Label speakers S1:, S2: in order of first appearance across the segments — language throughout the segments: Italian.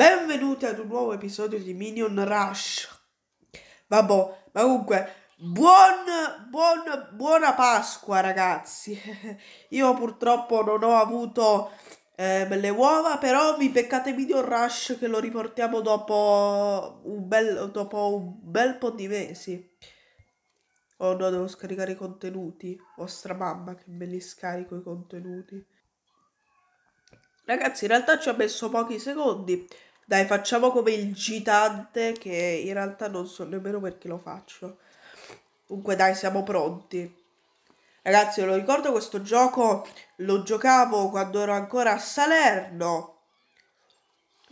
S1: Benvenuti ad un nuovo episodio di Minion Rush. Vabbè, ma comunque, buon, buon, buona Pasqua ragazzi. Io purtroppo non ho avuto eh, le uova, però vi peccate Minion Rush che lo riportiamo dopo un bel, dopo un bel po' di mesi. Oh no, devo scaricare i contenuti. Vostra mamma che me li scarico i contenuti. Ragazzi, in realtà ci ho messo pochi secondi dai, facciamo come il gitante che in realtà non so nemmeno perché lo faccio. Comunque dai, siamo pronti. Ragazzi, ve lo ricordo questo gioco lo giocavo quando ero ancora a Salerno.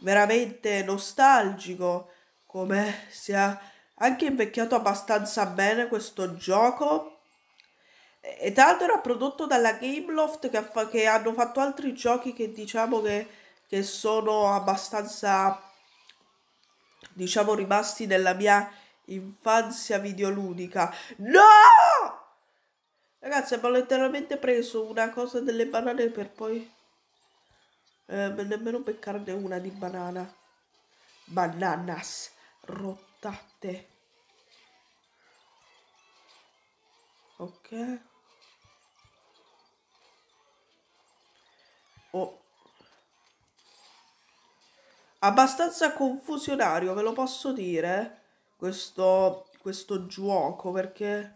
S1: Veramente nostalgico come si è anche invecchiato abbastanza bene questo gioco. E tra l'altro era prodotto dalla Gameloft che, che hanno fatto altri giochi che diciamo che che sono abbastanza, diciamo, rimasti nella mia infanzia videoludica. No! Ragazzi, abbiamo letteralmente preso una cosa delle banane per poi... Eh, nemmeno beccarne una di banana. Bananas rottate. Ok. Oh abbastanza confusionario, ve lo posso dire, questo, questo gioco, perché...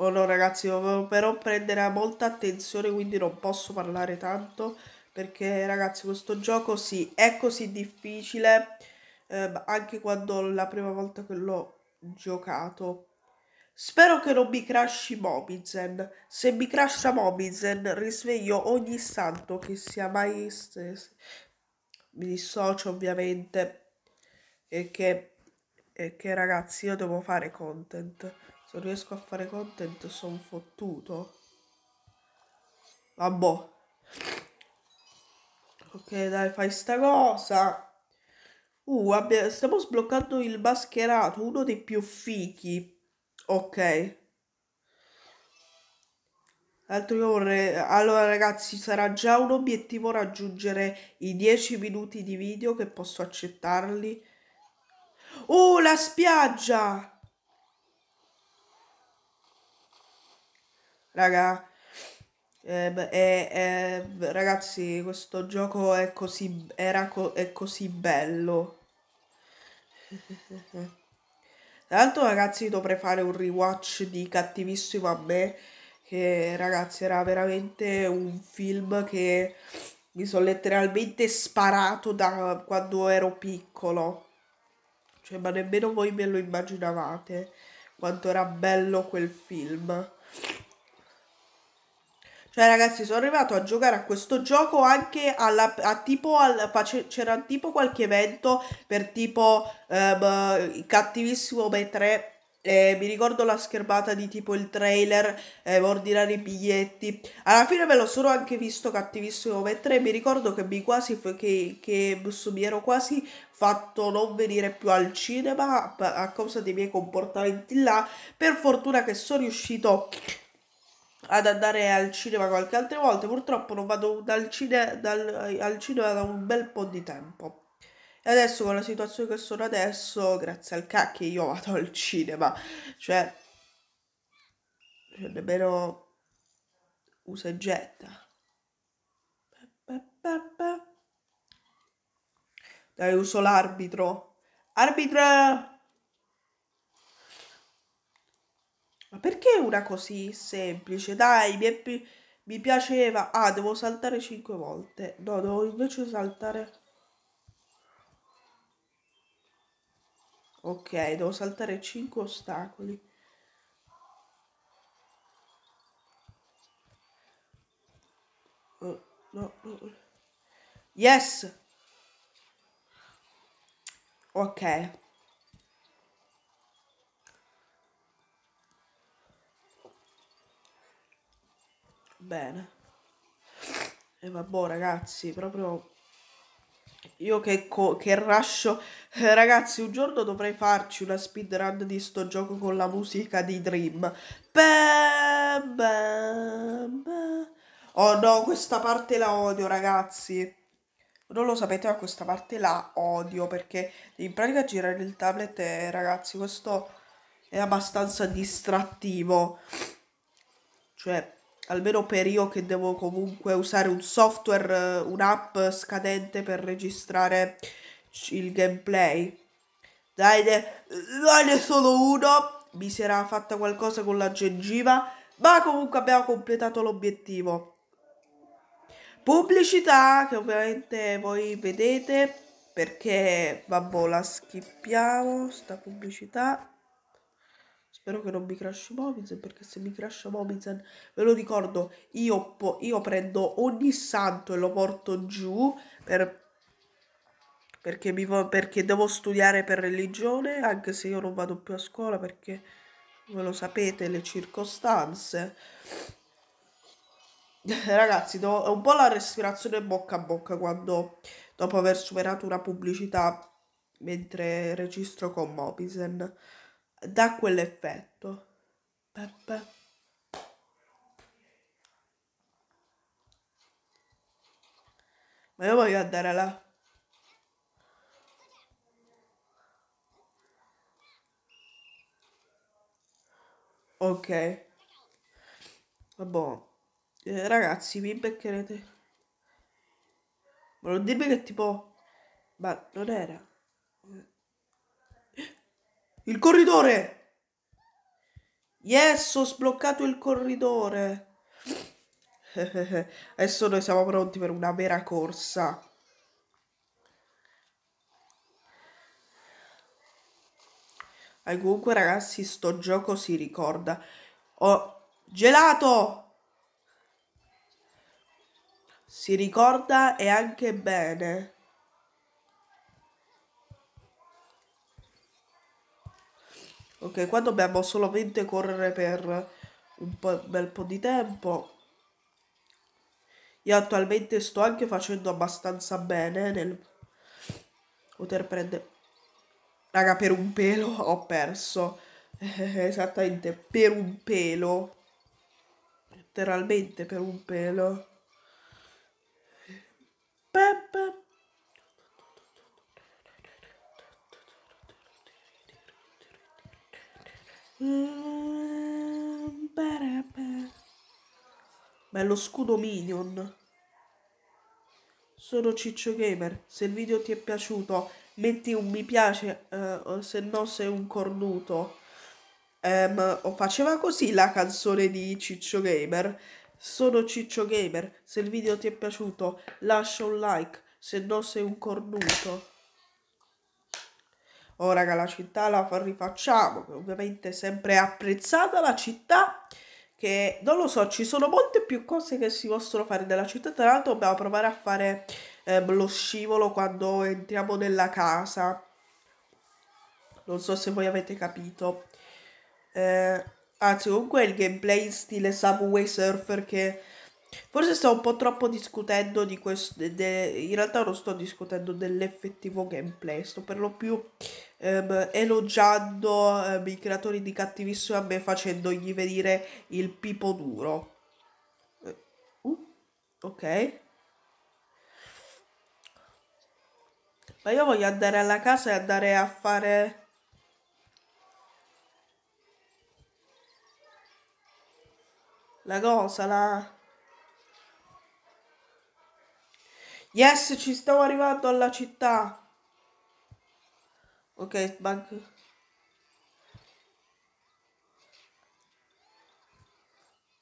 S1: Oh no ragazzi, devo però prendere molta attenzione, quindi non posso parlare tanto, perché ragazzi questo gioco sì, è così difficile, ehm, anche quando la prima volta che l'ho giocato Spero che non mi crashi Mobizen. Se mi crasha Mobizen, risveglio ogni santo che sia mai... Mi dissocio ovviamente. E che... E che ragazzi, io devo fare content. Se non riesco a fare content, sono fottuto. Vabbè. Ok, dai, fai sta cosa. Uh, abbiamo, stiamo sbloccando il mascherato, uno dei più fichi ok Altro vorrei... Allora ragazzi sarà già un obiettivo raggiungere i 10 minuti di video che posso accettarli. Oh la spiaggia! Raga, eh, eh, eh, ragazzi questo gioco è così, era co è così bello. Tra l'altro, ragazzi, dovrei fare un rewatch di Cattivissimo a me, che ragazzi era veramente un film che mi sono letteralmente sparato da quando ero piccolo. Cioè, ma nemmeno voi me lo immaginavate quanto era bello quel film. Cioè, ragazzi, sono arrivato a giocare a questo gioco anche alla, a tipo al, c'era tipo qualche evento per tipo ehm, cattivissimo B3. Eh, mi ricordo la schermata di tipo il trailer, eh, ordinare i biglietti. Alla fine me lo sono anche visto cattivissimo mentre mi ricordo che mi quasi che, che mi ero quasi fatto non venire più al cinema a, a causa dei miei comportamenti là. Per fortuna che sono riuscito ad andare al cinema qualche altra volta. Purtroppo non vado dal cine, dal, al cinema da un bel po' di tempo. E adesso con la situazione che sono adesso, grazie al cacchio, io vado al cinema. Cioè, cioè nemmeno usa e getta. Dai, uso l'arbitro. Arbitro! una così semplice. Dai, mi, pi- mi piaceva. Ah, devo saltare 5 volte. No, devo invece saltare... Ok, devo saltare 5 ostacoli. No, eh, no, no. Yes! Ok. bene. E vabbè boh, ragazzi, proprio io che, che rascio. Eh, ragazzi, un giorno dovrei farci una speedrun di sto gioco con la musica di Dream. Bam, bam, bam. Oh no, questa parte la odio, ragazzi. Non lo sapete, ma questa parte la odio perché in pratica girare il tablet è, ragazzi, questo è abbastanza distrattivo. Cioè, almeno per io che devo comunque usare un software, eh, un'app scadente per registrare il gameplay. Dai, ne, dai, ne sono uno. Mi si era fatta qualcosa con la gengiva, ma comunque abbiamo completato l'obiettivo. Pubblicità che ovviamente voi vedete perché, vabbò, la schippiamo, sta pubblicità. Spero che non mi crashi Mobizen, perché se mi crasha Mobizen, ve lo ricordo, io, po- io prendo ogni santo e lo porto giù per perché, mi, perché, devo studiare per religione, anche se io non vado più a scuola perché, ve lo sapete, le circostanze. Ragazzi, do, è un po' la respirazione bocca a bocca quando, dopo aver superato una pubblicità, mentre registro con Mobizen dà quell'effetto. Peppe. Ma io voglio andare là. Ok. Vabbè. Eh, ragazzi, mi beccherete. Ma non che tipo... Ma non era... Il corridore! Yes, ho sbloccato il corridore. Adesso noi siamo pronti per una vera corsa. E comunque ragazzi, sto gioco si ricorda. Oh, gelato! Si ricorda e anche bene. Ok, qua dobbiamo solamente correre per un, po', bel po' di tempo. Io attualmente sto anche facendo abbastanza bene nel poter prendere... Raga, per un pelo ho perso. Eh, esattamente, per un pelo. Letteralmente per un pelo. Bam, bam. Ma è lo scudo Minion. Sono Ciccio Gamer. Se il video ti è piaciuto, metti un mi piace, eh, se no sei un cornuto. Um, faceva così la canzone di Ciccio Gamer. Sono Ciccio Gamer. Se il video ti è piaciuto, lascia un like, se no sei un cornuto. Ora raga la città la rifacciamo, ovviamente sempre apprezzata la città, che non lo so, ci sono molte più cose che si possono fare nella città, tra l'altro dobbiamo provare a fare ehm, lo scivolo quando entriamo nella casa, non so se voi avete capito. Eh, anzi, comunque il gameplay in stile Subway Surfer che Forse sto un po' troppo discutendo di questo. De, de, in realtà non sto discutendo dell'effettivo gameplay, sto per lo più ehm, elogiando ehm, i creatori di Cattivissimo a me facendogli venire il pipo duro. Eh, uh, ok. Ma io voglio andare alla casa e andare a fare. La cosa, la. Yes, ci stavo arrivando alla città. Ok, bank.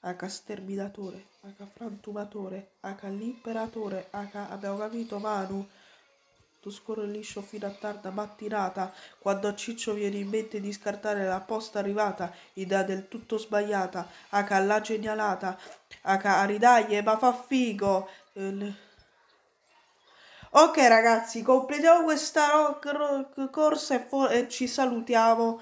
S1: H sterminatore, H frantumatore, H liberatore, H abbiamo capito Manu. Tu scorre liscio fino a tarda mattinata, quando a Ciccio viene in mente di scartare la posta arrivata, idea del tutto sbagliata, H la genialata, H aridaglie, ma fa figo. Eh, Ok ragazzi, completiamo questa rock, rock corsa e, for- e ci salutiamo.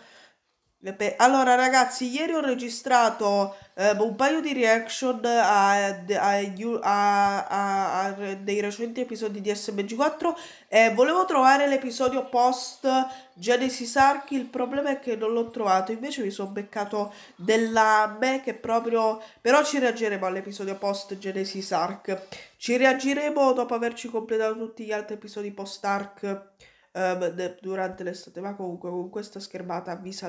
S1: Allora ragazzi, ieri ho registrato eh, un paio di reaction a, a, a, a, dei recenti episodi di SMG4 e volevo trovare l'episodio post Genesis Arc, il problema è che non l'ho trovato, invece mi sono beccato della me che proprio... però ci reagiremo all'episodio post Genesis Arc, ci reagiremo dopo averci completato tutti gli altri episodi post Arc ehm, durante l'estate. Ma comunque, con questa schermata vi saluto.